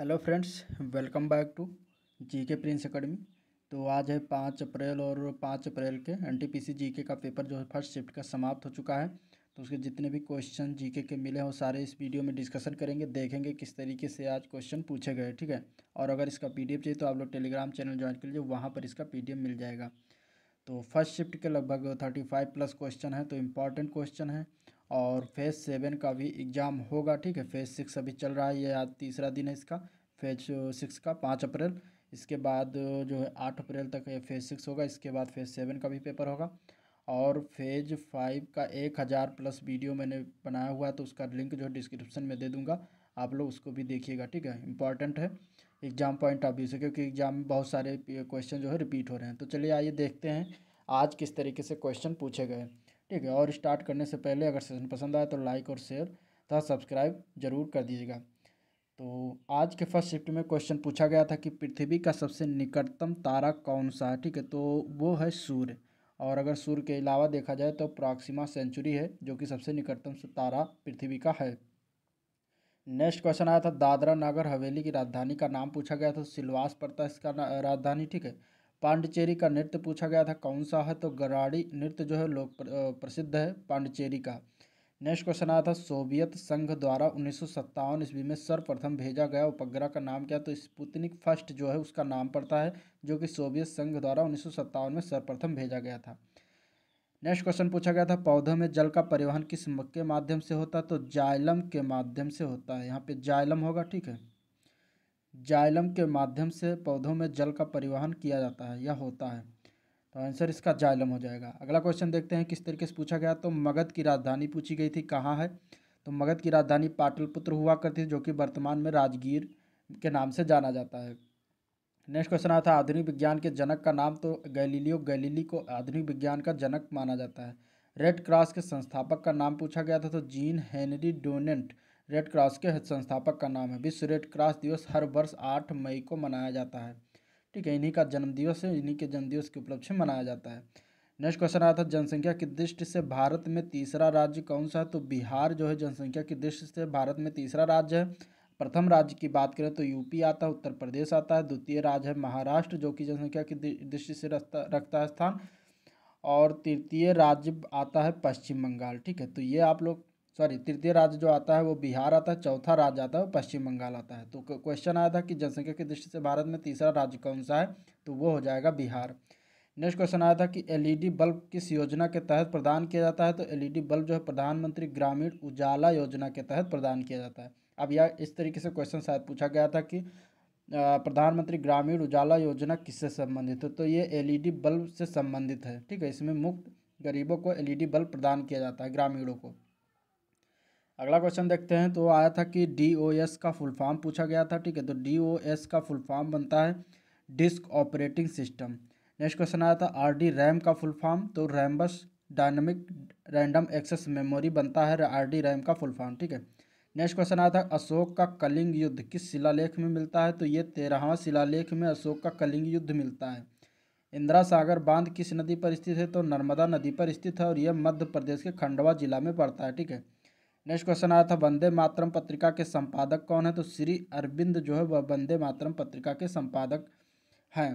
hello friends welcome back to G K prince academy तो आज है पाँच अप्रैल और पाँच अप्रैल के N T P C G K का पेपर जो है फर्स्ट शिफ्ट का समाप्त हो चुका है तो उसके जितने भी क्वेश्चन जी के मिले हैं वो सारे इस वीडियो में डिस्कशन करेंगे देखेंगे किस तरीके से आज क्वेश्चन पूछे गए ठीक है और अगर इसका पी डी एफ चाहिए तो आप लोग टेलीग्राम चैनल ज्वाइन कर लीजिए वहाँ पर इसका पी डी एफ मिल जाएगा तो फर्स्ट शिफ्ट के लगभग थर्टी फाइव प्लस क्वेश्चन है तो इम्पॉर्टेंट क्वेश्चन है और फेज़ सेवन का भी एग्ज़ाम होगा ठीक है फेज़ सिक्स अभी चल रहा है ये आज तीसरा दिन है इसका फेज सिक्स का पाँच अप्रैल इसके बाद जो है आठ अप्रैल तक ये फेज़ सिक्स होगा इसके बाद फेज़ सेवन का भी पेपर होगा और फेज फाइव का एक हज़ार प्लस वीडियो मैंने बनाया हुआ है तो उसका लिंक जो है डिस्क्रिप्शन में दे दूँगा आप लोग उसको भी देखिएगा ठीक है इंपॉर्टेंट है एग्ज़ाम पॉइंट ऑफ व्यू से क्योंकि एग्ज़ाम में बहुत सारे क्वेश्चन जो है रिपीट हो रहे हैं तो चलिए आइए देखते हैं आज किस तरीके से क्वेश्चन पूछे गए ठीक है और स्टार्ट करने से पहले अगर सेशन पसंद आए तो लाइक और शेयर तथा सब्सक्राइब जरूर कर दीजिएगा तो आज के फर्स्ट शिफ्ट में क्वेश्चन पूछा गया था कि पृथ्वी का सबसे निकटतम तारा कौन सा है ठीक है तो वो है सूर्य और अगर सूर्य के अलावा देखा जाए तो प्रॉक्सिमा सेंचुरी है जो कि सबसे निकटतम तारा पृथ्वी का है नेक्स्ट क्वेश्चन आया था दादरा नगर हवेली की राजधानी का नाम पूछा गया था सिलवास पड़ता है इसका राजधानी ठीक है पांडिचेरी का नृत्य पूछा गया था कौन सा है तो गराड़ी नृत्य जो है लोक प्रसिद्ध है पांडिचेरी का नेक्स्ट क्वेश्चन आया था सोवियत संघ द्वारा उन्नीस ईस्वी में सर्वप्रथम भेजा गया उपग्रह का नाम क्या तो स्पुतनिक फर्स्ट जो है उसका नाम पड़ता है जो कि सोवियत संघ द्वारा उन्नीस में सर्वप्रथम भेजा गया था नेक्स्ट क्वेश्चन पूछा गया था पौधों में जल का परिवहन किस के माध्यम से होता है तो जाइलम के माध्यम से होता है यहाँ पे जाइलम होगा ठीक है जाइलम के माध्यम से पौधों में जल का परिवहन किया जाता है या होता है तो आंसर इसका जाइलम हो जाएगा अगला क्वेश्चन देखते हैं किस तरीके से पूछा गया तो मगध की राजधानी पूछी गई थी कहाँ है तो मगध की राजधानी पाटलपुत्र हुआ करती थी जो कि वर्तमान में राजगीर के नाम से जाना जाता है नेक्स्ट क्वेश्चन आता है आधुनिक विज्ञान के जनक का नाम तो गैलीलियो गैलीली को आधुनिक विज्ञान का जनक माना जाता है रेड क्रॉस के संस्थापक का नाम पूछा गया था तो Jean Henry Dunant Red Cross के संस्थापक का नाम है विश्व रेड क्रॉस दिवस हर वर्ष आठ मई को मनाया जाता है ठीक है इन्हीं का जन्मदिवस है इन्हीं के जन्मदिवस के उपलक्ष्य में मनाया जाता है नेक्स्ट क्वेश्चन आया था जनसंख्या की दृष्टि से भारत में तीसरा राज्य कौन सा है तो बिहार जो है जनसंख्या की दृष्टि से भारत में तीसरा राज्य है प्रथम राज्य की बात करें तो यूपी आता है उत्तर प्रदेश आता है द्वितीय राज्य है महाराष्ट्र जो कि जनसंख्या की दृष्टि से रखता रखता है स्थान और तृतीय राज्य आता है पश्चिम बंगाल ठीक है तो ये आप लोग सॉरी तृतीय राज्य जो आता है वो बिहार आता है चौथा राज्य आता है वो पश्चिम बंगाल आता है तो क्वेश्चन आया था कि जनसंख्या की दृष्टि से भारत में तीसरा राज्य कौन सा है तो वो हो जाएगा बिहार नेक्स्ट क्वेश्चन आया था कि एलईडी e बल्ब किस योजना के तहत प्रदान किया जाता है तो एलईडी e बल्ब जो है प्रधानमंत्री ग्रामीण उजाला योजना के तहत प्रदान किया जाता है अब यह इस तरीके से क्वेश्चन शायद पूछा गया था कि प्रधानमंत्री ग्रामीण उजाला योजना किससे संबंधित है तो ये एल e बल्ब से संबंधित है ठीक है इसमें मुफ्त गरीबों को एल बल्ब प्रदान किया जाता है ग्रामीणों को अगला क्वेश्चन देखते हैं तो आया था कि डी ओ एस का फुल फॉर्म पूछा गया था ठीक है तो डी ओ एस का फुल फॉर्म बनता है disk operating system next question आया था आर डी रैम का फुल फॉर्म तो Rambus dynamic random access memory बनता है आर डी रैम का फुल फॉर्म ठीक है नेक्स्ट क्वेश्चन आया था अशोक का कलिंग युद्ध किस शिलालेख में मिलता है तो ये तेरहवा शिलालेख में अशोक का कलिंग युद्ध मिलता है इंदिरा सागर बांध किस नदी पर स्थित है तो नर्मदा नदी पर स्थित है और यह मध्य प्रदेश के खंडवा जिला में पड़ता है ठीक है नेक्स्ट क्वेश्चन आया था वंदे मातरम पत्रिका के संपादक कौन है तो श्री अरविंद जो है वह वंदे मातरम पत्रिका के संपादक हैं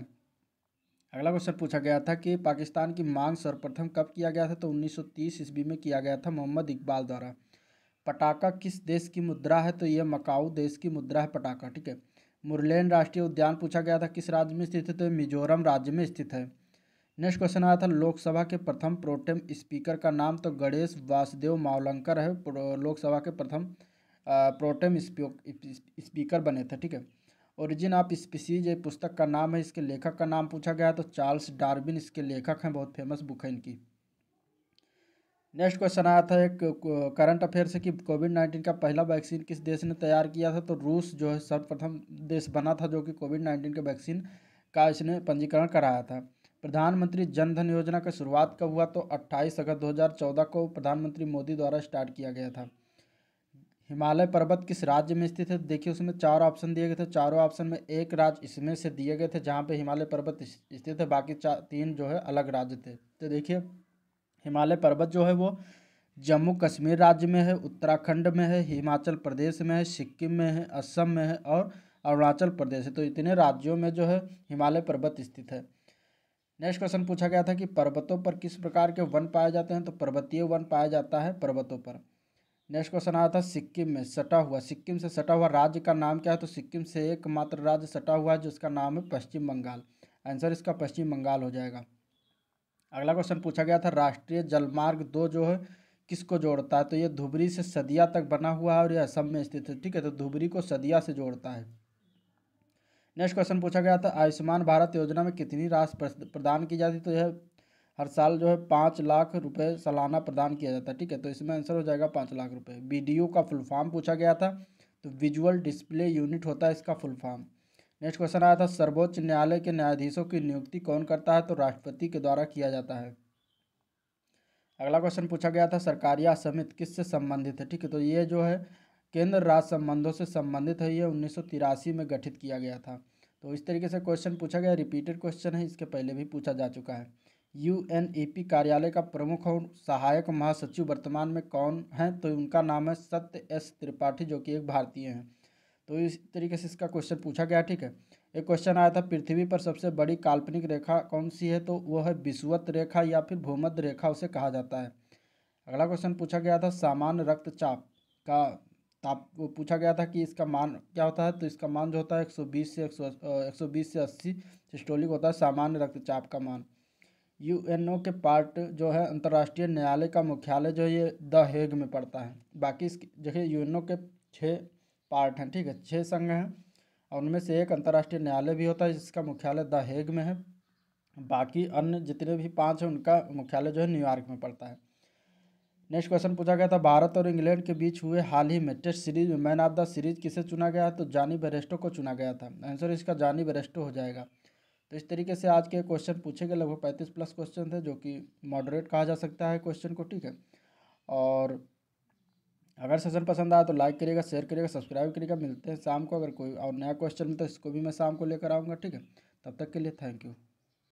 अगला क्वेश्चन पूछा गया था कि पाकिस्तान की मांग सर्वप्रथम कब किया गया था तो 1930 ईस्वी में किया गया था मोहम्मद इकबाल द्वारा पटाखा किस देश की मुद्रा है तो यह मकाऊ देश की मुद्रा है पटाखा ठीक है मुरलेन राष्ट्रीय उद्यान पूछा गया था किस राज्य में स्थित है तो मिजोरम राज्य में स्थित है नेक्स्ट क्वेश्चन आया था लोकसभा के प्रथम प्रोटेम स्पीकर का नाम तो गणेश वासुदेव मावलंकर है लोकसभा के प्रथम प्रोटेम स्पीकर बने थे ठीक है ओरिजिन आप स्पीसीज पुस्तक का नाम है इसके लेखक का नाम पूछा गया तो चार्ल्स डार्विन इसके लेखक हैं बहुत फेमस बुक है इनकी नेक्स्ट क्वेश्चन आया था एक करंट अफेयर से कि कोविड नाइन्टीन का पहला वैक्सीन किस देश ने तैयार किया था तो रूस जो है सर्वप्रथम देश बना था जो कि कोविड नाइन्टीन के वैक्सीन का इसने पंजीकरण कराया था प्रधानमंत्री जनधन योजना का शुरुआत कब हुआ तो 28 अगस्त 2014 को प्रधानमंत्री मोदी द्वारा स्टार्ट किया गया था हिमालय पर्वत किस राज्य में स्थित है देखिए उसमें चार ऑप्शन दिए गए थे चारों ऑप्शन में एक राज्य इसमें से दिए गए थे जहाँ पे हिमालय पर्वत स्थित है बाकी चार तीन जो है अलग राज्य थे तो देखिए हिमालय पर्वत जो है वो जम्मू कश्मीर राज्य में है उत्तराखंड में है हिमाचल प्रदेश में है सिक्किम में है असम में है और अरुणाचल प्रदेश है तो इतने राज्यों में जो है हिमालय पर्वत स्थित है नेक्स्ट क्वेश्चन पूछा गया था कि पर्वतों पर किस प्रकार के वन पाए जाते हैं तो पर्वतीय वन पाया जाता है पर्वतों पर नेक्स्ट क्वेश्चन आया था सिक्किम में सटा हुआ सिक्किम से सटा हुआ राज्य का नाम क्या है तो सिक्किम से एकमात्र राज्य सटा हुआ है जिसका नाम है पश्चिम बंगाल आंसर इसका पश्चिम बंगाल हो जाएगा अगला क्वेश्चन पूछा गया था राष्ट्रीय जलमार्ग दो जो है किसको जोड़ता है तो ये धुबरी से सदिया तक बना हुआ है और यह असम में स्थित है ठीक है तो धुबरी को सदिया से जोड़ता है नेक्स्ट क्वेश्चन पूछा गया था आयुष्मान भारत योजना में कितनी राशि प्रदान की जाती तो यह हर साल जो है पाँच लाख रुपए सालाना प्रदान किया जाता है ठीक है तो इसमें आंसर हो जाएगा पाँच लाख रुपए वीडियो का फुल फॉर्म पूछा गया था तो विजुअल डिस्प्ले यूनिट होता है इसका फुल फॉर्म नेक्स्ट क्वेश्चन आया था सर्वोच्च न्यायालय के न्यायाधीशों की नियुक्ति कौन करता है तो राष्ट्रपति के द्वारा किया जाता है अगला क्वेश्चन पूछा गया था सरकारिया समिति किससे संबंधित है ठीक है तो ये जो है केंद्र राज्य संबंधों से संबंधित है यह उन्नीस में गठित किया गया था तो इस तरीके से क्वेश्चन पूछा गया रिपीटेड क्वेश्चन है इसके पहले भी पूछा जा चुका है यू कार्यालय का प्रमुख और सहायक महासचिव वर्तमान में कौन है तो उनका नाम है सत्य एस त्रिपाठी जो कि एक भारतीय हैं तो इस तरीके से इसका क्वेश्चन पूछा गया ठीक है एक क्वेश्चन आया था पृथ्वी पर सबसे बड़ी काल्पनिक रेखा कौन सी है तो वो है विश्वत रेखा या फिर भूमध्य रेखा उसे कहा जाता है अगला क्वेश्चन पूछा गया था सामान्य रक्तचाप का तो वो पूछा गया था कि इसका मान क्या होता है तो इसका मान जो होता है 120 से सौ 120 से 80 सिस्टोलिक होता है सामान्य रक्तचाप का मान यूएनओ के पार्ट जो है अंतर्राष्ट्रीय न्यायालय का मुख्यालय जो है ये द हेग में पड़ता है बाकी इसकी देखिए यूएनओ के छः पार्ट हैं ठीक है छः संघ हैं और उनमें से एक अंतर्राष्ट्रीय न्यायालय भी होता है जिसका मुख्यालय द हेग में है बाकी अन्य जितने भी पाँच हैं उनका मुख्यालय जो है न्यूयॉर्क में पड़ता है नेक्स्ट क्वेश्चन पूछा गया था भारत और इंग्लैंड के बीच हुए हाल ही में टेस्ट सीरीज में मैन ऑफ द सीरीज किसे चुना गया तो जानी बेरेस्टो को चुना गया था आंसर इसका जानी बेरेस्टो हो जाएगा तो इस तरीके से आज के क्वेश्चन पूछे गए लगभग पैंतीस प्लस क्वेश्चन थे जो कि मॉडरेट कहा जा सकता है क्वेश्चन को ठीक है और अगर सेशन पसंद आया तो लाइक करिएगा शेयर करिएगा सब्सक्राइब करिएगा मिलते हैं शाम को अगर कोई और नया क्वेश्चन तो इसको भी मैं शाम को लेकर आऊँगा ठीक है तब तक के लिए थैंक यू